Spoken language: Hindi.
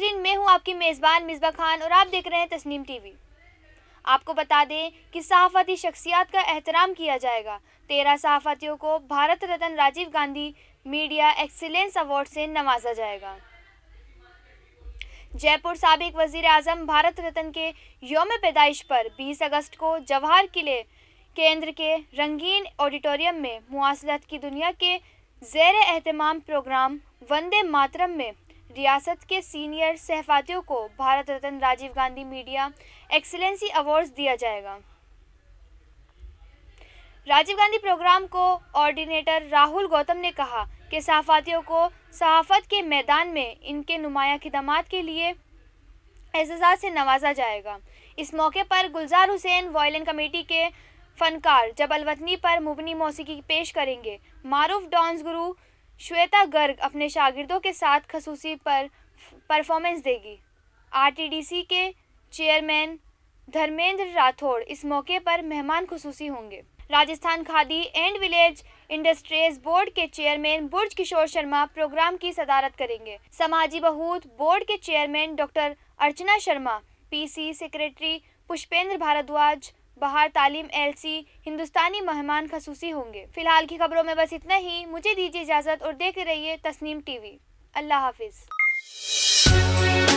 नाजरीन मैं हूं आपकी मेज़बान मिसबा खान और आप देख रहे हैं तस्नीम टीवी आपको बता दें कि सहाफ़ती शख्सियात का एहतराम किया जाएगा तेरह सहाफ़तियों को Bharat Ratna Rajiv Gandhi media excellence award से नवाजा जाएगा जयपुर सबक वजीर अजम भारत रत्न के योम पैदाइश पर 20 अगस्त को जवाहर किले केंद्र के रंगीन ऑडिटोरियम में मुआसलत की दुनिया के जेर अहतमाम प्रोग्राम वंदे मातरम में रियासत के सीनियर सहफातियों को Bharat Ratna Rajiv Gandhi media excellency awards दिया जाएगा राजीव गांधी प्रोग्राम को ऑर्डिनेटर राहुल गौतम ने कहा कि सहाफ़ातियों को सहाफ़त के मैदान में इनके नुमाया खिदमात के लिए एजाज़ से नवाजा जाएगा इस मौके पर गुलजार हुसैन वायलिन कमेटी के फनकार जबलवतनी पर मुबनी मौसीकी पेश करेंगे मारूफ डांस गुरु श्वेता गर्ग अपने शागिर्दों के साथ खसूसी पर परफॉर्मेंस देगी आरटीडीसी के चेयरमैन धर्मेंद्र राठौड़ इस मौके पर मेहमान खसूसी होंगे Rajasthan Khadi and village industries board के चेयरमैन बुर्ज किशोर शर्मा प्रोग्राम की सदारत करेंगे समाजी बहूत बोर्ड के chairman doctor Archana Sharma PC secretary Pushpendra Bhardwaj बाहर तालीम एलसी हिंदुस्तानी मेहमान खसूसी होंगे फिलहाल की खबरों में बस इतना ही मुझे दीजिए इजाज़त और देखते रहिए तस्नीम टीवी अल्लाह हाफिज़